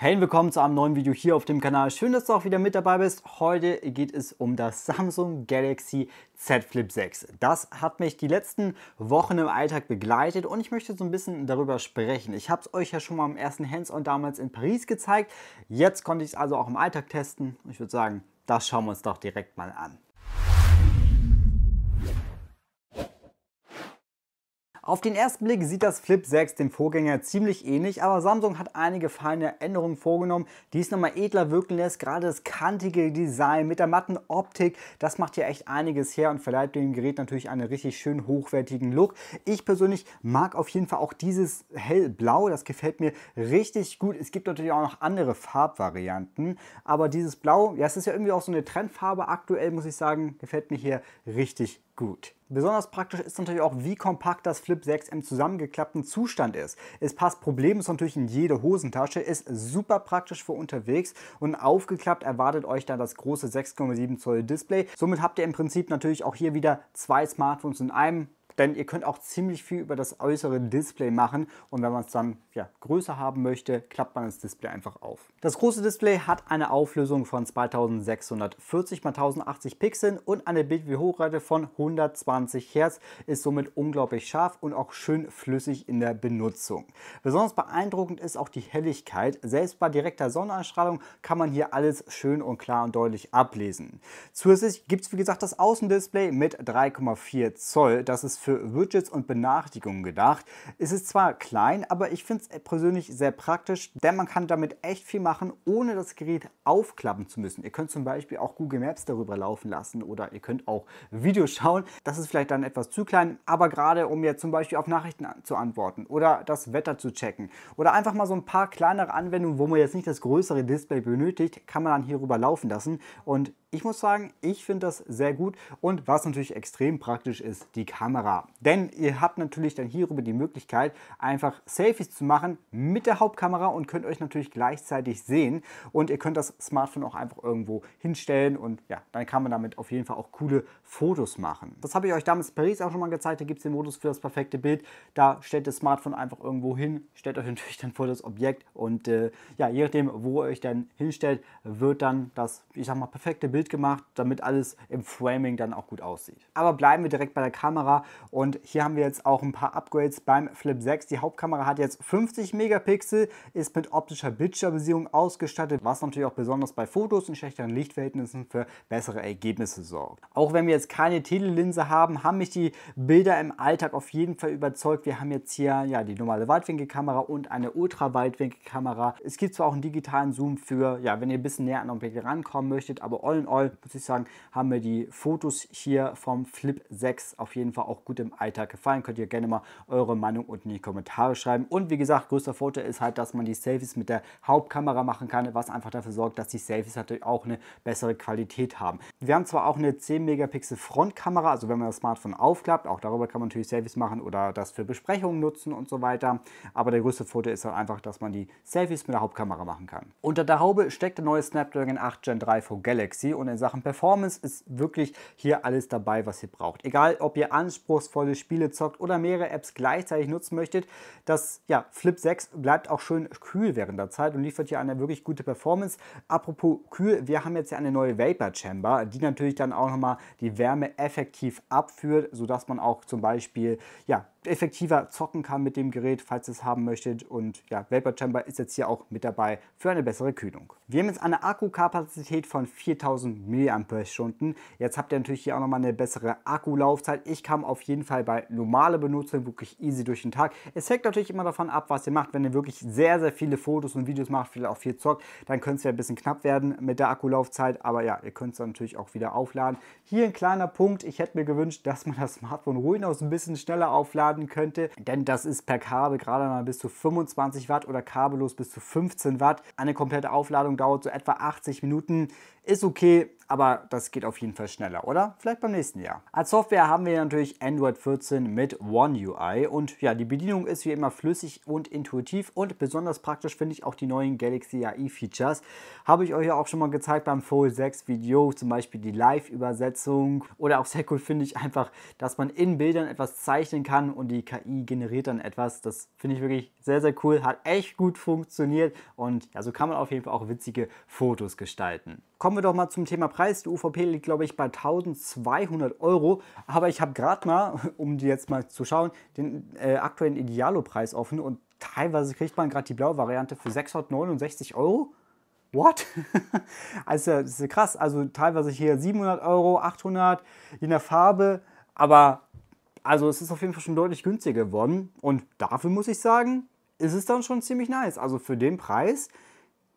Hey, willkommen zu einem neuen Video hier auf dem Kanal. Schön, dass du auch wieder mit dabei bist. Heute geht es um das Samsung Galaxy Z Flip 6. Das hat mich die letzten Wochen im Alltag begleitet und ich möchte so ein bisschen darüber sprechen. Ich habe es euch ja schon mal im ersten Hands-on damals in Paris gezeigt. Jetzt konnte ich es also auch im Alltag testen. Ich würde sagen, das schauen wir uns doch direkt mal an. Auf den ersten Blick sieht das Flip 6 dem Vorgänger ziemlich ähnlich, aber Samsung hat einige feine Änderungen vorgenommen, die es nochmal edler wirken lässt. Gerade das kantige Design mit der matten Optik, das macht hier echt einiges her und verleiht dem Gerät natürlich einen richtig schön hochwertigen Look. Ich persönlich mag auf jeden Fall auch dieses hellblau, das gefällt mir richtig gut. Es gibt natürlich auch noch andere Farbvarianten, aber dieses Blau, ja es ist ja irgendwie auch so eine Trendfarbe aktuell, muss ich sagen, gefällt mir hier richtig gut. Besonders praktisch ist natürlich auch, wie kompakt das Flip 6 im zusammengeklappten Zustand ist. Es passt problemlos natürlich in jede Hosentasche, ist super praktisch für unterwegs und aufgeklappt erwartet euch dann das große 6,7 Zoll Display. Somit habt ihr im Prinzip natürlich auch hier wieder zwei Smartphones in einem denn ihr könnt auch ziemlich viel über das äußere Display machen und wenn man es dann ja, größer haben möchte, klappt man das Display einfach auf. Das große Display hat eine Auflösung von 2640 x 1080 Pixeln und eine Bildwiederholrate von 120 Hertz, ist somit unglaublich scharf und auch schön flüssig in der Benutzung. Besonders beeindruckend ist auch die Helligkeit. Selbst bei direkter Sonneneinstrahlung kann man hier alles schön und klar und deutlich ablesen. Zusätzlich gibt es wie gesagt das Außendisplay mit 3,4 Zoll. Das ist für Widgets und Benachrichtigungen gedacht. Es ist zwar klein, aber ich finde es persönlich sehr praktisch, denn man kann damit echt viel machen, ohne das Gerät aufklappen zu müssen. Ihr könnt zum Beispiel auch Google Maps darüber laufen lassen oder ihr könnt auch Videos schauen. Das ist vielleicht dann etwas zu klein, aber gerade um jetzt zum Beispiel auf Nachrichten zu antworten oder das Wetter zu checken oder einfach mal so ein paar kleinere Anwendungen, wo man jetzt nicht das größere Display benötigt, kann man dann hierüber laufen lassen und ich muss sagen, ich finde das sehr gut und was natürlich extrem praktisch ist, die Kamera. Denn ihr habt natürlich dann hierüber die Möglichkeit, einfach Selfies zu machen mit der Hauptkamera und könnt euch natürlich gleichzeitig sehen und ihr könnt das Smartphone auch einfach irgendwo hinstellen und ja, dann kann man damit auf jeden Fall auch coole Fotos machen. Das habe ich euch damals in Paris auch schon mal gezeigt, da gibt es den Modus für das perfekte Bild. Da stellt das Smartphone einfach irgendwo hin, stellt euch natürlich dann vor das Objekt und äh, ja, je nachdem, wo ihr euch dann hinstellt, wird dann das, ich sag mal, perfekte Bild Bild gemacht, damit alles im Framing dann auch gut aussieht. Aber bleiben wir direkt bei der Kamera und hier haben wir jetzt auch ein paar Upgrades beim Flip 6. Die Hauptkamera hat jetzt 50 Megapixel, ist mit optischer Bildstabilisierung ausgestattet, was natürlich auch besonders bei Fotos in schlechteren Lichtverhältnissen für bessere Ergebnisse sorgt. Auch wenn wir jetzt keine Telelinse haben, haben mich die Bilder im Alltag auf jeden Fall überzeugt. Wir haben jetzt hier ja die normale Weitwinkelkamera und eine Ultra-Weitwinkelkamera. Es gibt zwar auch einen digitalen Zoom für, ja, wenn ihr ein bisschen näher an Objekte rankommen möchtet, aber all in All, muss ich sagen, haben mir die Fotos hier vom Flip 6 auf jeden Fall auch gut im Alltag gefallen. Könnt ihr gerne mal eure Meinung unten in die Kommentare schreiben. Und wie gesagt, größter Vorteil ist halt, dass man die Selfies mit der Hauptkamera machen kann, was einfach dafür sorgt, dass die Selfies natürlich auch eine bessere Qualität haben. Wir haben zwar auch eine 10 Megapixel Frontkamera, also wenn man das Smartphone aufklappt, auch darüber kann man natürlich Selfies machen oder das für Besprechungen nutzen und so weiter. Aber der größte Vorteil ist halt einfach, dass man die Selfies mit der Hauptkamera machen kann. Unter der Haube steckt der neue Snapdragon 8 Gen 3 Pro Galaxy und in Sachen Performance ist wirklich hier alles dabei, was ihr braucht. Egal, ob ihr anspruchsvolle Spiele zockt oder mehrere Apps gleichzeitig nutzen möchtet, das ja, Flip 6 bleibt auch schön kühl während der Zeit und liefert hier eine wirklich gute Performance. Apropos kühl, wir haben jetzt ja eine neue Vapor Chamber, die natürlich dann auch nochmal die Wärme effektiv abführt, sodass man auch zum Beispiel ja, effektiver zocken kann mit dem Gerät, falls ihr es haben möchtet. Und ja, Vapor Chamber ist jetzt hier auch mit dabei für eine bessere Kühlung. Wir haben jetzt eine Akkukapazität von 4000 mAh. Jetzt habt ihr natürlich hier auch nochmal eine bessere Akkulaufzeit. Ich kam auf jeden Fall bei normaler Benutzung wirklich easy durch den Tag. Es hängt natürlich immer davon ab, was ihr macht. Wenn ihr wirklich sehr, sehr viele Fotos und Videos macht, vielleicht auch viel zockt, dann könnte es ja ein bisschen knapp werden mit der Akkulaufzeit. Aber ja, ihr könnt es dann natürlich auch wieder aufladen. Hier ein kleiner Punkt. Ich hätte mir gewünscht, dass man das Smartphone ruhig noch ein bisschen schneller aufladen werden könnte, denn das ist per Kabel gerade mal bis zu 25 Watt oder kabellos bis zu 15 Watt. Eine komplette Aufladung dauert so etwa 80 Minuten. Ist okay, aber das geht auf jeden Fall schneller, oder? Vielleicht beim nächsten Jahr. Als Software haben wir natürlich Android 14 mit One UI und ja, die Bedienung ist wie immer flüssig und intuitiv und besonders praktisch finde ich auch die neuen Galaxy AI Features. Habe ich euch ja auch schon mal gezeigt beim Fold 6 Video, zum Beispiel die Live-Übersetzung oder auch sehr cool finde ich einfach, dass man in Bildern etwas zeichnen kann und die KI generiert dann etwas. Das finde ich wirklich sehr, sehr cool, hat echt gut funktioniert und ja, so kann man auf jeden Fall auch witzige Fotos gestalten. Kommen wir doch mal zum Thema Preis der UVP liegt, glaube ich, bei 1200 Euro. Aber ich habe gerade mal, um die jetzt mal zu schauen, den äh, aktuellen Idealo-Preis offen und teilweise kriegt man gerade die blaue Variante für 669 Euro. What? also, das ist krass. Also teilweise hier 700 Euro, 800, je nach Farbe. Aber also es ist auf jeden Fall schon deutlich günstiger geworden. Und dafür muss ich sagen, ist es dann schon ziemlich nice. Also für den Preis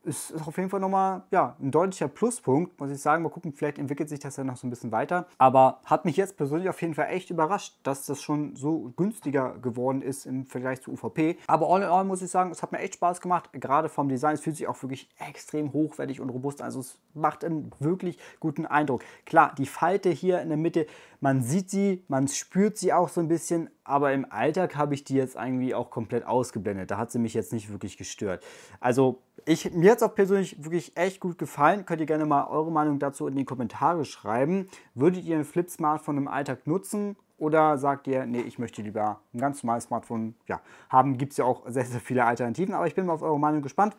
ist auf jeden Fall nochmal ja, ein deutlicher Pluspunkt, muss ich sagen. Mal gucken, vielleicht entwickelt sich das ja noch so ein bisschen weiter. Aber hat mich jetzt persönlich auf jeden Fall echt überrascht, dass das schon so günstiger geworden ist im Vergleich zu UVP. Aber all in all muss ich sagen, es hat mir echt Spaß gemacht. Gerade vom Design, es fühlt sich auch wirklich extrem hochwertig und robust. Also es macht einen wirklich guten Eindruck. Klar, die Falte hier in der Mitte, man sieht sie, man spürt sie auch so ein bisschen, aber im Alltag habe ich die jetzt irgendwie auch komplett ausgeblendet. Da hat sie mich jetzt nicht wirklich gestört. Also ich, mir hat es auch persönlich wirklich echt gut gefallen. Könnt ihr gerne mal eure Meinung dazu in die Kommentare schreiben. Würdet ihr ein Flip-Smartphone im Alltag nutzen? Oder sagt ihr, nee, ich möchte lieber ein ganz normales Smartphone ja, haben? Gibt es ja auch sehr, sehr viele Alternativen. Aber ich bin mal auf eure Meinung gespannt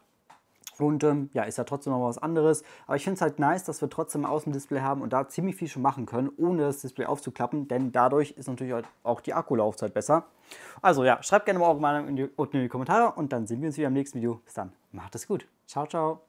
buntem, ja, ist ja trotzdem noch was anderes. Aber ich finde es halt nice, dass wir trotzdem ein Außendisplay haben und da ziemlich viel schon machen können, ohne das Display aufzuklappen, denn dadurch ist natürlich halt auch die Akkulaufzeit besser. Also ja, schreibt gerne mal eure Meinung in die, unten in die Kommentare und dann sehen wir uns wieder im nächsten Video. Bis dann, macht es gut. Ciao, ciao.